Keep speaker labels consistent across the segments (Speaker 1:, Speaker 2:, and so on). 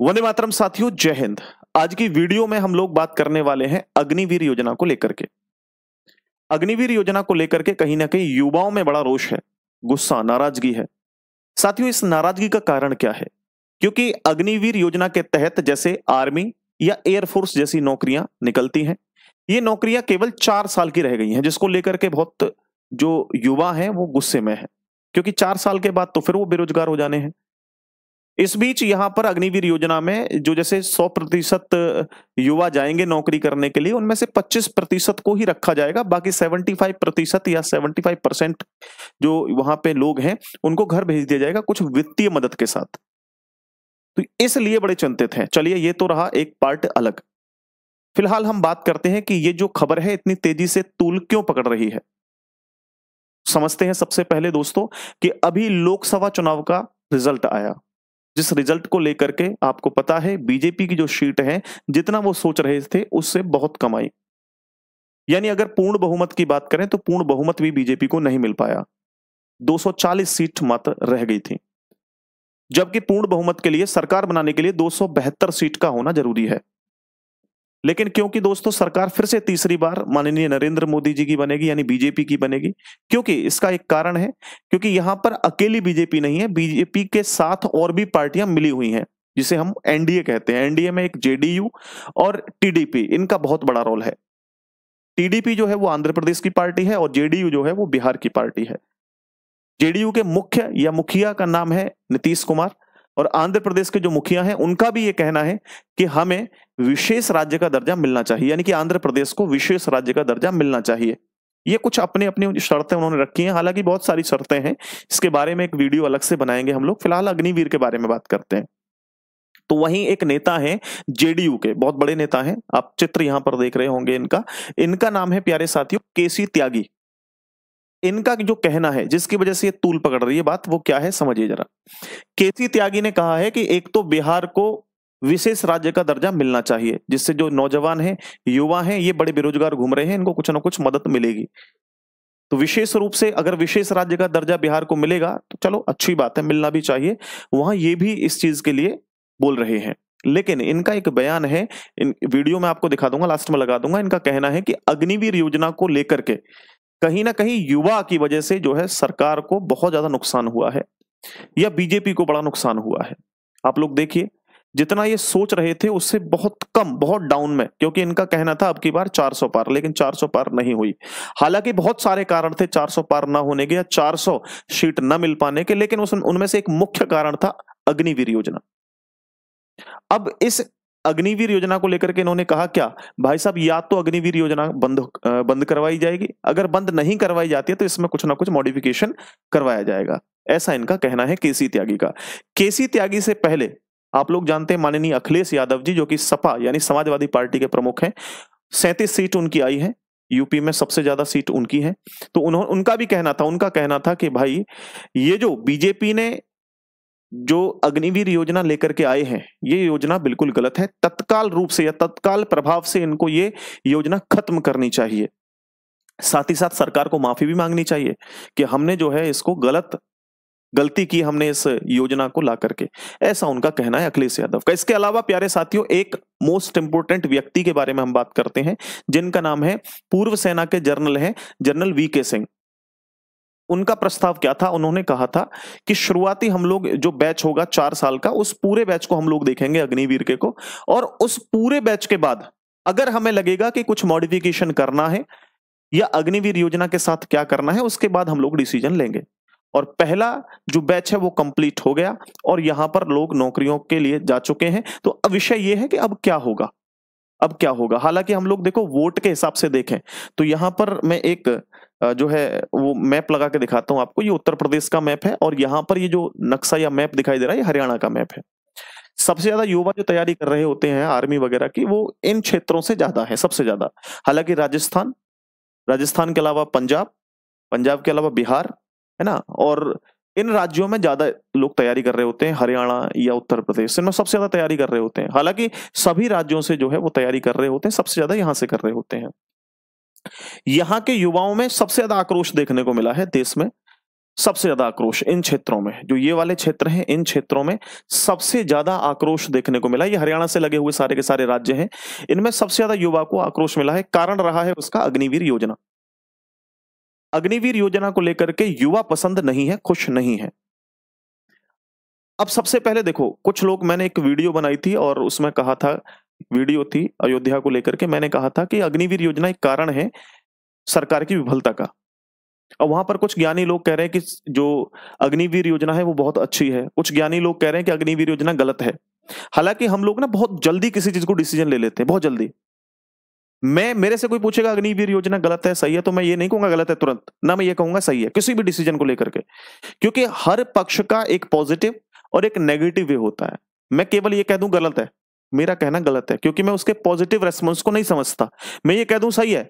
Speaker 1: वंदे मातरम साथियों जय हिंद आज की वीडियो में हम लोग बात करने वाले हैं अग्निवीर योजना को लेकर के अग्निवीर योजना को लेकर के कहीं ना कहीं युवाओं में बड़ा रोष है गुस्सा नाराजगी है साथियों इस नाराजगी का कारण क्या है क्योंकि अग्निवीर योजना के तहत जैसे आर्मी या एयरफोर्स जैसी नौकरियां निकलती हैं ये नौकरियां केवल चार साल की रह गई हैं जिसको लेकर के बहुत जो युवा हैं वो गुस्से में हैं क्योंकि चार साल के बाद तो फिर वो बेरोजगार हो जाने हैं इस बीच यहाँ पर अग्निवीर योजना में जो जैसे 100 प्रतिशत युवा जाएंगे नौकरी करने के लिए उनमें से 25 प्रतिशत को ही रखा जाएगा बाकी 75 प्रतिशत या 75 परसेंट जो वहां पे लोग हैं उनको घर भेज दिया जाएगा कुछ वित्तीय मदद के साथ तो इसलिए बड़े चिंतित हैं चलिए ये तो रहा एक पार्ट अलग फिलहाल हम बात करते हैं कि ये जो खबर है इतनी तेजी से तूल क्यों पकड़ रही है समझते हैं सबसे पहले दोस्तों कि अभी लोकसभा चुनाव का रिजल्ट आया जिस रिजल्ट को लेकर के आपको पता है बीजेपी की जो सीट है जितना वो सोच रहे थे उससे बहुत कम आई यानी अगर पूर्ण बहुमत की बात करें तो पूर्ण बहुमत भी बीजेपी को नहीं मिल पाया 240 सीट मात्र रह गई थी जबकि पूर्ण बहुमत के लिए सरकार बनाने के लिए दो सीट का होना जरूरी है लेकिन क्योंकि दोस्तों सरकार फिर से तीसरी बार माननीय नरेंद्र मोदी जी की बनेगी यानी बीजेपी की बनेगी क्योंकि इसका एक कारण है क्योंकि यहां पर अकेली बीजेपी नहीं है बीजेपी के साथ और भी पार्टियां मिली हुई हैं जिसे हम एनडीए कहते हैं एनडीए में एक जेडीयू और टीडीपी इनका बहुत बड़ा रोल है टीडीपी जो है वो आंध्र प्रदेश की पार्टी है और जेडीयू जो है वो बिहार की पार्टी है जेडीयू के मुख्य या मुखिया का नाम है नीतीश कुमार और आंध्र प्रदेश के जो मुखिया हैं उनका भी ये कहना है कि हमें विशेष राज्य का दर्जा मिलना चाहिए यानी कि आंध्र प्रदेश को विशेष राज्य का दर्जा मिलना चाहिए ये कुछ अपने अपने शर्तें उन्होंने रखी हैं हालांकि बहुत सारी शर्तें हैं इसके बारे में एक वीडियो अलग से बनाएंगे हम लोग फिलहाल अग्निवीर के बारे में बात करते हैं तो वहीं एक नेता है जेडीयू के बहुत बड़े नेता हैं आप चित्र यहां पर देख रहे होंगे इनका इनका नाम है प्यारे साथियों केसी त्यागी इनका जो कहना है जिसकी वजह से ये तूल पकड़ रही है बात वो क्या है समझिए जरा केसी त्यागी ने कहा है कि एक तो बिहार को विशेष राज्य का दर्जा मिलना चाहिए जिससे जो नौजवान हैं युवा हैं ये बड़े बेरोजगार घूम रहे हैं इनको कुछ ना कुछ मदद मिलेगी तो विशेष रूप से अगर विशेष राज्य का दर्जा बिहार को मिलेगा तो चलो अच्छी बात है मिलना भी चाहिए वहां ये भी इस चीज के लिए बोल रहे हैं लेकिन इनका एक बयान है इन वीडियो में आपको दिखा दूंगा लास्ट में लगा दूंगा इनका कहना है कि अग्निवीर योजना को लेकर के कहीं ना कहीं युवा की वजह से जो है सरकार को बहुत ज्यादा नुकसान हुआ है या बीजेपी को बड़ा नुकसान हुआ है आप लोग देखिए जितना ये सोच रहे थे उससे बहुत कम बहुत डाउन में क्योंकि इनका कहना था अब की बार 400 पार लेकिन 400 पार नहीं हुई हालांकि बहुत सारे कारण थे 400 पार ना होने के या 400 सीट ना मिल पाने के लेकिन उसमें उनमें से एक मुख्य कारण था अग्निवीर योजना अब इस अग्निवीर योजना को लेकर के इन्होंने कहा क्या भाई साहब या तो अग्निवीर योजना बंद बंद करवाई जाएगी अगर बंद नहीं करवाई जाती है तो इसमें कुछ ना कुछ मॉडिफिकेशन करवाया जाएगा ऐसा इनका कहना है केसी त्यागी का केसी त्यागी से पहले आप लोग जानते हैं माननीय अखिलेश यादव जी जो कि सपा यानी समाजवादी पार्टी के प्रमुख हैं सैंतीस सीट उनकी आई है यूपी में सबसे ज्यादा सीट उनकी है तो उन्होंने उनका भी कहना था उनका कहना था कि भाई ये जो बीजेपी ने जो अग्निवीर योजना लेकर के आए हैं ये योजना बिल्कुल गलत है तत्काल रूप से या तत्काल प्रभाव से इनको ये योजना खत्म करनी चाहिए साथ ही साथ सरकार को माफी भी मांगनी चाहिए कि हमने जो है इसको गलत गलती की हमने इस योजना को ला करके ऐसा उनका कहना है अखिलेश यादव का इसके अलावा प्यारे साथियों एक मोस्ट इंपोर्टेंट व्यक्ति के बारे में हम बात करते हैं जिनका नाम है पूर्व सेना के जर्नल हैं जनरल वी के सिंह उनका प्रस्ताव क्या था उन्होंने कहा था कि शुरुआती हम लोग जो बैच होगा चार साल का उस पूरे बैच को हम लोग देखेंगे अग्निवीर के को और उस पूरे बैच के बाद अगर हमें लगेगा कि कुछ मॉडिफिकेशन करना है या अग्निवीर योजना के साथ क्या करना है उसके बाद हम लोग डिसीजन लेंगे और पहला जो बैच है वो कंप्लीट हो गया और यहां पर लोग नौकरियों के लिए जा चुके हैं तो अब विषय ये है कि अब क्या होगा अब क्या होगा हालांकि हम लोग देखो वोट के हिसाब से देखें तो यहाँ पर मैं एक जो है वो मैप लगा के दिखाता हूँ आपको ये उत्तर प्रदेश का मैप है और यहाँ पर ये जो नक्शा या मैप दिखाई दे रहा है हरियाणा का मैप है सबसे ज्यादा युवा जो तैयारी कर रहे होते हैं आर्मी वगैरह की वो इन क्षेत्रों से ज्यादा है सबसे ज्यादा हालांकि राजस्थान राजस्थान के अलावा पंजाब पंजाब के अलावा बिहार है ना और इन राज्यों में ज्यादा लोग तैयारी कर रहे होते हैं हरियाणा या उत्तर प्रदेश इनमें सबसे ज्यादा तैयारी कर रहे होते हैं हालांकि सभी राज्यों से जो है वो तैयारी कर रहे होते हैं सबसे ज्यादा यहाँ से कर रहे होते हैं यहाँ के युवाओं में सबसे ज्यादा आक्रोश देखने को मिला है देश में सबसे ज्यादा आक्रोश इन क्षेत्रों में जो ये वाले क्षेत्र हैं इन क्षेत्रों में सबसे ज्यादा आक्रोश देखने को मिला ये हरियाणा से लगे हुए सारे के सारे राज्य हैं इनमें सबसे ज्यादा युवा को आक्रोश मिला है कारण रहा है उसका अग्निवीर योजना अग्निवीर योजना को लेकर के युवा पसंद नहीं है खुश नहीं है अब सबसे पहले देखो कुछ लोग मैंने एक वीडियो बनाई थी और उसमें कहा था वीडियो थी अयोध्या को लेकर के मैंने कहा था कि अग्निवीर योजना एक कारण है सरकार की विफलता का और वहां पर कुछ ज्ञानी लोग कह रहे हैं कि जो अग्निवीर योजना है वो बहुत अच्छी है कुछ ज्ञानी लोग कह रहे हैं कि अग्निवीर योजना गलत है हालांकि हम लोग ना बहुत जल्दी किसी चीज को डिसीजन ले लेते हैं बहुत जल्दी मैं मेरे से कोई पूछेगा अग्निवीर योजना गलत है सही है तो मैं ये नहीं कहूंगा गलत है तुरंत ना मैं ये कहूंगा सही है किसी भी डिसीजन को लेकर के क्योंकि हर पक्ष का एक पॉजिटिव और एक नेगेटिव वे होता है मैं केवल ये कह दूं गलत है मेरा कहना गलत है क्योंकि मैं उसके पॉजिटिव रेस्पॉन्स को नहीं समझता मैं ये कह दूं सही है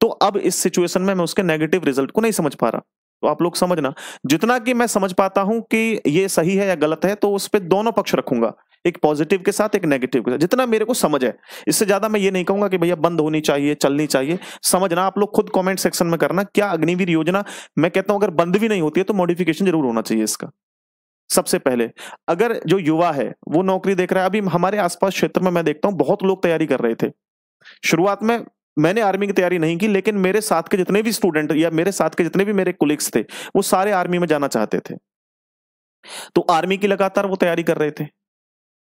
Speaker 1: तो अब इस सिचुएशन में मैं उसके नेगेटिव रिजल्ट को नहीं समझ पा रहा तो आप लोग समझना जितना कि मैं समझ पाता हूं कि ये सही है या गलत है तो उस पर दोनों पक्ष रखूंगा एक पॉजिटिव के साथ एक नेगेटिव के साथ जितना मेरे को समझ है इससे ज्यादा मैं ये नहीं कहूंगा कि भैया बंद होनी चाहिए चलनी चाहिए समझना आप लोग खुद कमेंट सेक्शन में करना क्या अग्निवीर योजना मैं कहता हूं अगर बंद भी नहीं होती है तो मॉडिफिकेशन जरूर होना चाहिए इसका सबसे पहले अगर जो युवा है वो नौकरी देख रहा है अभी हमारे आसपास क्षेत्र में मैं देखता हूं बहुत लोग तैयारी कर रहे थे शुरुआत में मैंने आर्मी की तैयारी नहीं की लेकिन मेरे साथ के जितने भी स्टूडेंट या मेरे साथ के जितने भी मेरे कोलिग्स थे वो सारे आर्मी में जाना चाहते थे तो आर्मी की लगातार वो तैयारी कर रहे थे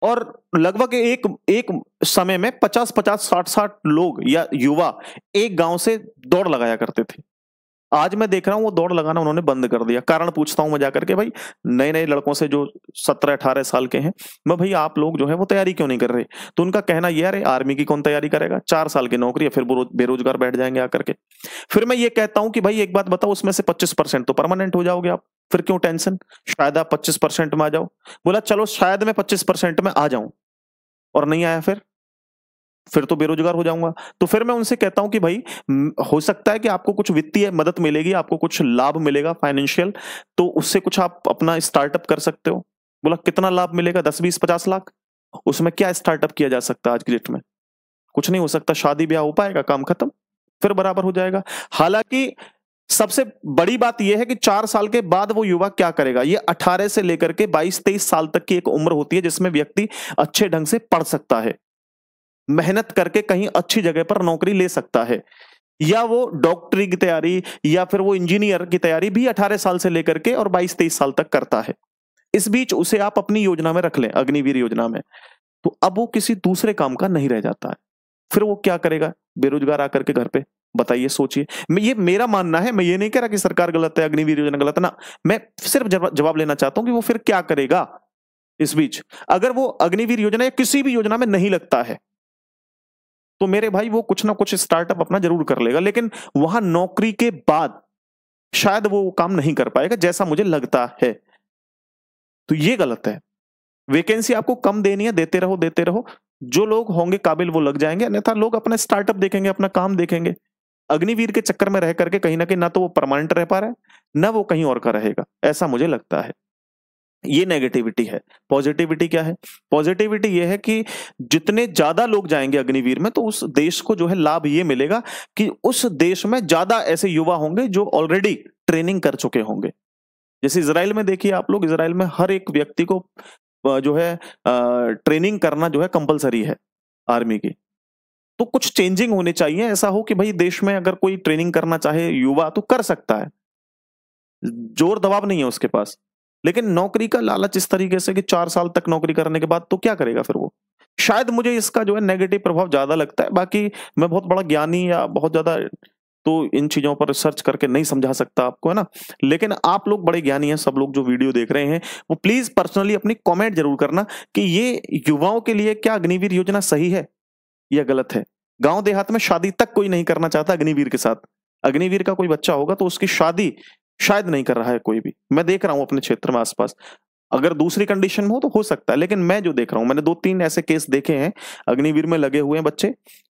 Speaker 1: और लगभग एक एक समय में पचास पचास साठ साठ लोग या युवा एक गांव से दौड़ लगाया करते थे आज मैं देख रहा हूँ वो दौड़ लगाना उन्होंने बंद कर दिया कारण पूछता हूं मैं जाकर के भाई नए नए लड़कों से जो सत्रह अठारह साल के हैं मैं भाई आप लोग जो है वो तैयारी क्यों नहीं कर रहे तो उनका कहना यह अरे आर्मी की कौन तैयारी करेगा चार साल की नौकरी है फिर बेरोजगार बैठ जाएंगे आकर के फिर मैं ये कहता हूँ कि भाई एक बात बताओ उसमें से पच्चीस परसेंट तो परमानेंट हो जाओगे आप फिर क्यों टेंशन शायद आप पच्चीस परसेंट में आ जाओ बोला चलो शायद मैं पच्चीस परसेंट में आ जाऊं और नहीं आया फिर फिर तो बेरोजगार हो जाऊंगा तो फिर मैं उनसे कहता हूं कि भाई हो सकता है कि आपको कुछ वित्तीय मदद मिलेगी आपको कुछ लाभ मिलेगा फाइनेंशियल तो उससे कुछ आप अपना स्टार्टअप कर सकते हो बोला कितना लाभ मिलेगा दस बीस पचास लाख उसमें क्या स्टार्टअप किया जा सकता है आज की डेट में कुछ नहीं हो सकता शादी ब्याह हो पाएगा काम खत्म फिर बराबर हो जाएगा हालांकि सबसे बड़ी बात यह है कि चार साल के बाद वो युवा क्या करेगा ये 18 से लेकर के 22 तेईस साल तक की एक उम्र होती है जिसमें व्यक्ति अच्छे ढंग से पढ़ सकता है मेहनत करके कहीं अच्छी जगह पर नौकरी ले सकता है या वो डॉक्टरी की तैयारी या फिर वो इंजीनियर की तैयारी भी 18 साल से लेकर के और 22 तेईस साल तक करता है इस बीच उसे आप अपनी योजना में रख लें अग्निवीर योजना में तो अब वो किसी दूसरे काम का नहीं रह जाता है फिर वो क्या करेगा बेरोजगार आकर के घर पे बताइए सोचिए मैं ये मेरा मानना है मैं ये नहीं कह रहा कि सरकार गलत है अग्निवीर योजना गलत है ना मैं सिर्फ जवाब लेना चाहता हूं कि वो फिर क्या करेगा इस बीच अगर वो अग्निवीर योजना या किसी भी योजना में नहीं लगता है तो मेरे भाई वो कुछ ना कुछ स्टार्टअप अपना जरूर कर लेगा लेकिन वहां नौकरी के बाद शायद वो काम नहीं कर पाएगा जैसा मुझे लगता है तो ये गलत है वैकेंसी आपको कम देनी है देते रहो देते रहो जो लोग होंगे काबिल वो लग जाएंगे अन्यथा लोग अपना स्टार्टअप देखेंगे अपना काम देखेंगे अग्निवीर के चक्कर में रह करके कहीं ना कहीं ना तो वो परमानेंट रह पा रहा है ना वो कहीं और का रहेगा ऐसा मुझे लगता है ये नेगेटिविटी है पॉजिटिविटी क्या है पॉजिटिविटी ये है कि जितने ज्यादा लोग जाएंगे अग्निवीर में तो उस देश को जो है लाभ ये मिलेगा कि उस देश में ज्यादा ऐसे युवा होंगे जो ऑलरेडी ट्रेनिंग कर चुके होंगे जैसे इसराइल में देखिए आप लोग इसराइल में हर एक व्यक्ति को जो है ट्रेनिंग करना जो है कंपलसरी है आर्मी की तो कुछ चेंजिंग होने चाहिए ऐसा हो कि भाई देश में अगर कोई ट्रेनिंग करना चाहे युवा तो कर सकता है जोर दबाव नहीं है उसके पास लेकिन नौकरी का लालच इस तरीके से कि चार साल तक नौकरी करने के बाद तो क्या करेगा फिर वो शायद मुझे इसका जो है नेगेटिव प्रभाव ज्यादा लगता है बाकी मैं बहुत बड़ा ज्ञानी या बहुत ज्यादा तो इन चीजों पर रिसर्च करके नहीं समझा सकता आपको है ना लेकिन आप लोग बड़े ज्ञानी हैं सब लोग जो वीडियो देख रहे हैं वो प्लीज पर्सनली अपनी कमेंट जरूर करना कि ये युवाओं के लिए क्या अग्निवीर योजना सही है यह गलत है गांव देहात में शादी तक कोई नहीं करना चाहता अग्निवीर के साथ अग्निवीर का कोई बच्चा होगा तो उसकी शादी शायद नहीं कर रहा है कोई भी मैं देख रहा हूं अपने क्षेत्र में आसपास अगर दूसरी कंडीशन में हो तो हो सकता है लेकिन मैं जो देख रहा हूं मैंने दो तीन ऐसे केस देखे हैं अग्निवीर में लगे हुए हैं बच्चे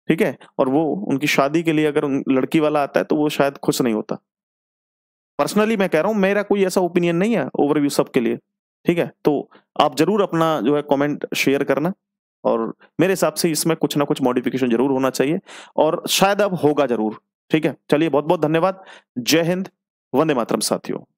Speaker 1: ठीक है और वो उनकी शादी के लिए अगर लड़की वाला आता है तो वो शायद खुश नहीं होता पर्सनली मैं कह रहा हूं मेरा कोई ऐसा ओपिनियन नहीं है ओवरव्यू सबके लिए ठीक है तो आप जरूर अपना जो है कॉमेंट शेयर करना और मेरे हिसाब से इसमें कुछ ना कुछ मॉडिफिकेशन जरूर होना चाहिए और शायद अब होगा जरूर ठीक है चलिए बहुत बहुत धन्यवाद जय हिंद वंदे मातरम साथियों